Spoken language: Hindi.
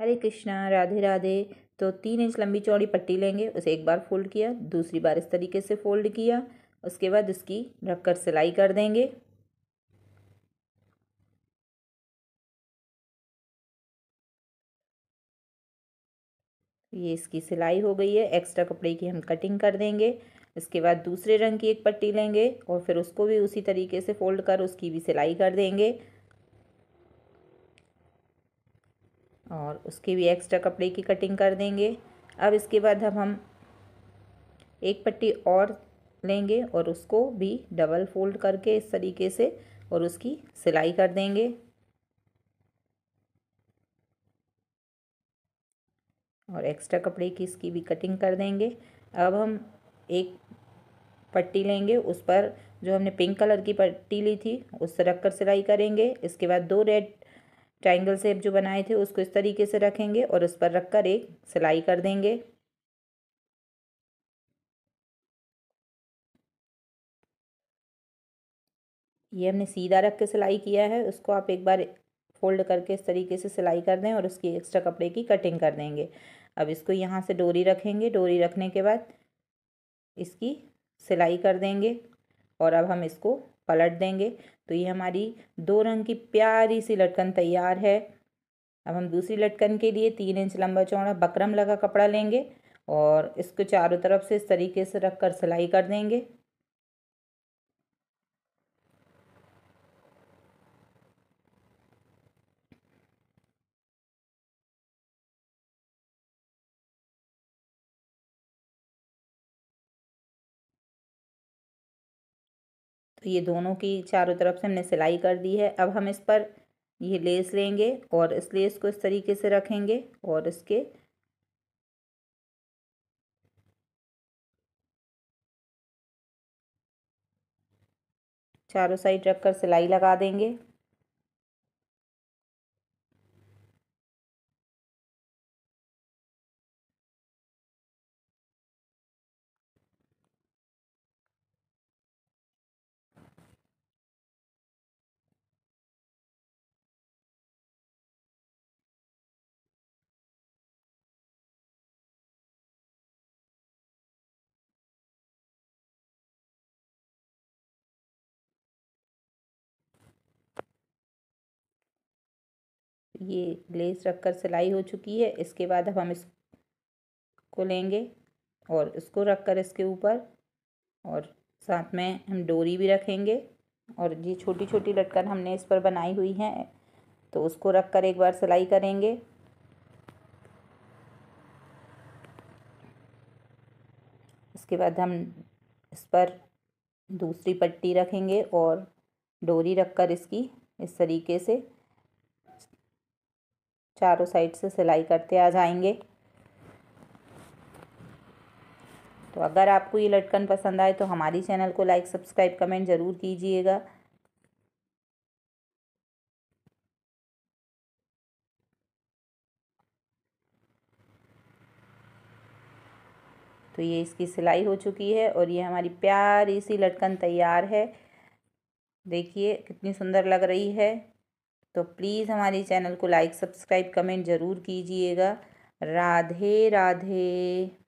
हरे कृष्णा राधे राधे तो तीन इंच लंबी चौड़ी पट्टी लेंगे उसे एक बार फोल्ड किया दूसरी बार इस तरीके से फोल्ड किया उसके बाद उसकी रखकर सिलाई कर देंगे ये इसकी सिलाई हो गई है एक्स्ट्रा कपड़े की हम कटिंग कर देंगे इसके बाद दूसरे रंग की एक पट्टी लेंगे और फिर उसको भी उसी तरीके से फोल्ड कर उसकी भी सिलाई कर देंगे और उसके भी एक्स्ट्रा कपड़े की कटिंग कर देंगे अब इसके बाद अब हम एक पट्टी और लेंगे और उसको भी डबल फोल्ड करके इस तरीके से और उसकी सिलाई कर देंगे और एक्स्ट्रा कपड़े की इसकी भी कटिंग कर देंगे अब हम एक पट्टी लेंगे उस पर जो हमने पिंक कलर की पट्टी ली थी उस रख कर सिलाई करेंगे इसके बाद दो रेड ट्राइंगल सेप जो बनाए थे उसको इस तरीके से रखेंगे और उस पर रखकर एक सिलाई कर देंगे ये हमने सीधा रख के सिलाई किया है उसको आप एक बार फोल्ड करके इस तरीके से सिलाई कर दें और उसकी एक्स्ट्रा कपड़े की कटिंग कर देंगे अब इसको यहाँ से डोरी रखेंगे डोरी रखने के बाद इसकी सिलाई कर देंगे और अब हम इसको पलट देंगे तो ये हमारी दो रंग की प्यारी सी लटकन तैयार है अब हम दूसरी लटकन के लिए तीन इंच लंबा चौड़ा बकरम लगा कपड़ा लेंगे और इसको चारों तरफ से इस तरीके से रख कर सिलाई कर देंगे तो ये दोनों की चारों तरफ से हमने सिलाई कर दी है अब हम इस पर ये लेस लेंगे और इस लेस को इस तरीके से रखेंगे और इसके चारों साइड रखकर सिलाई लगा देंगे ये ग्लेस रखकर सिलाई हो चुकी है इसके बाद अब हम इसको लेंगे और इसको रखकर इसके ऊपर और साथ में हम डोरी भी रखेंगे और ये छोटी छोटी लटकन हमने इस पर बनाई हुई है तो उसको रखकर एक बार सिलाई करेंगे इसके बाद हम इस पर दूसरी पट्टी रखेंगे और डोरी रखकर इसकी इस तरीके से चारों साइड से सिलाई करते आ जाएंगे तो अगर आपको ये लटकन पसंद आए तो हमारी चैनल को लाइक सब्सक्राइब कमेंट ज़रूर कीजिएगा तो ये इसकी सिलाई हो चुकी है और ये हमारी प्यारी सी लटकन तैयार है देखिए कितनी सुंदर लग रही है तो प्लीज़ हमारे चैनल को लाइक सब्सक्राइब कमेंट ज़रूर कीजिएगा राधे राधे